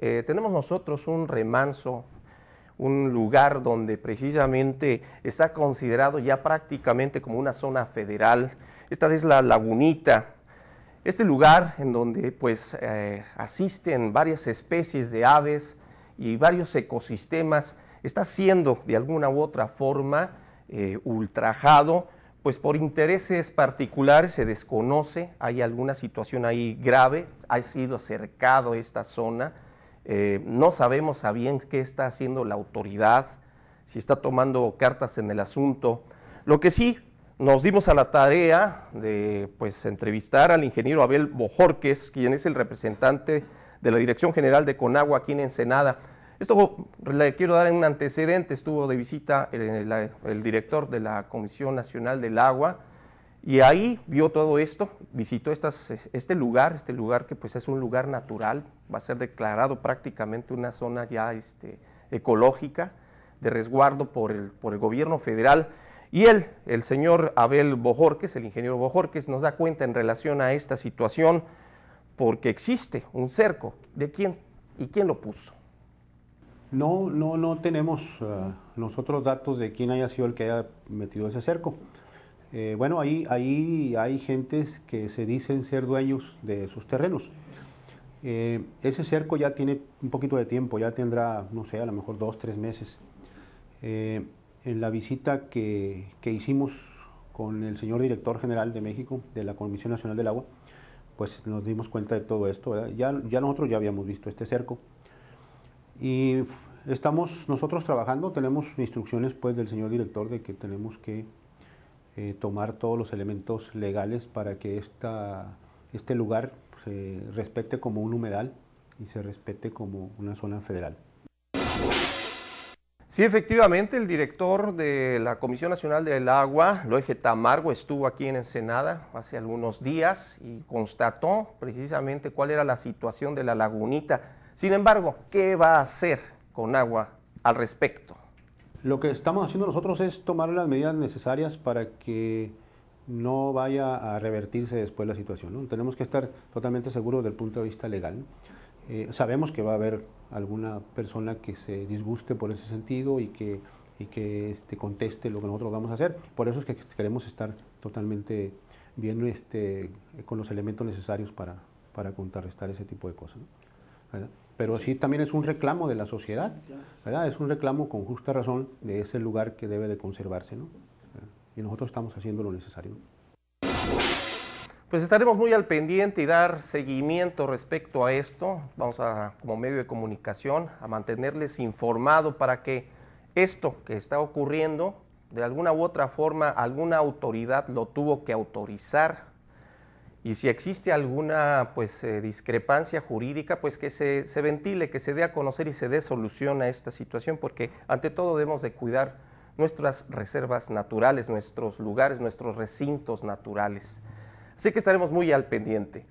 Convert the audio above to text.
Eh, tenemos nosotros un remanso, un lugar donde precisamente está considerado ya prácticamente como una zona federal. Esta es la lagunita. Este lugar en donde pues eh, asisten varias especies de aves y varios ecosistemas está siendo de alguna u otra forma eh, ultrajado, pues por intereses particulares se desconoce, hay alguna situación ahí grave, ha sido cercado esta zona, eh, no sabemos a bien qué está haciendo la autoridad, si está tomando cartas en el asunto. Lo que sí, nos dimos a la tarea de pues, entrevistar al ingeniero Abel Bojorques, quien es el representante de la Dirección General de Conagua aquí en Ensenada. Esto le quiero dar un antecedente, estuvo de visita el director de la Comisión Nacional del Agua, y ahí vio todo esto, visitó este lugar, este lugar que pues es un lugar natural, va a ser declarado prácticamente una zona ya este, ecológica de resguardo por el, gobierno federal. Y él, el señor Abel Bojorques, el ingeniero Bojorques, nos da cuenta en relación a esta situación porque existe un cerco. ¿De quién y quién lo puso? No, no, no tenemos eh, nosotros datos de quién haya sido el que haya metido ese cerco. Eh, bueno, ahí, ahí, hay gentes que se dicen ser dueños de sus terrenos. Eh, ese cerco ya tiene un poquito de tiempo, ya tendrá, no sé, a lo mejor dos, tres meses. Eh, en la visita que, hicimos con el señor director general de México, de la Comisión Nacional del Agua, pues nos dimos cuenta de todo esto. Ya, ya nosotros ya habíamos visto este cerco. Y estamos nosotros trabajando, tenemos instrucciones pues del señor director de que tenemos que eh, tomar todos los elementos legales para que este lugar se respete como un humedal y se respete como una zona federal. Sí, efectivamente, el director de la Comisión Nacional del Agua, Loeje Tamargo, estuvo aquí en Ensenada hace algunos días y constató precisamente cuál era la situación de la lagunita. Sin embargo, ¿qué va a hacer con agua al respecto? Lo que estamos haciendo nosotros es tomar las medidas necesarias para que no vaya a revertirse después la situación. Tenemos que estar totalmente seguros desde el punto de vista legal. Eh, sabemos que va a haber alguna persona que se disguste por ese sentido y que, y que este, conteste lo que nosotros vamos a hacer. Por eso es que queremos estar totalmente bien este, con los elementos necesarios para, contrarrestar ese tipo de cosas pero sí también es un reclamo de la sociedad, ¿verdad? Es un reclamo con justa razón de ese lugar que debe de conservarse, ¿no? Y nosotros estamos haciendo lo necesario. Pues estaremos muy al pendiente y dar seguimiento respecto a esto. Vamos a, como medio de comunicación, a mantenerles informado para que esto que está ocurriendo, de alguna u otra forma, alguna autoridad lo tuvo que autorizar y si existe alguna pues, eh, discrepancia jurídica, pues que se, se, ventile, que se dé a conocer y se dé solución a esta situación, porque ante todo debemos de cuidar nuestras reservas naturales, nuestros lugares, nuestros recintos naturales. Así que estaremos muy al pendiente.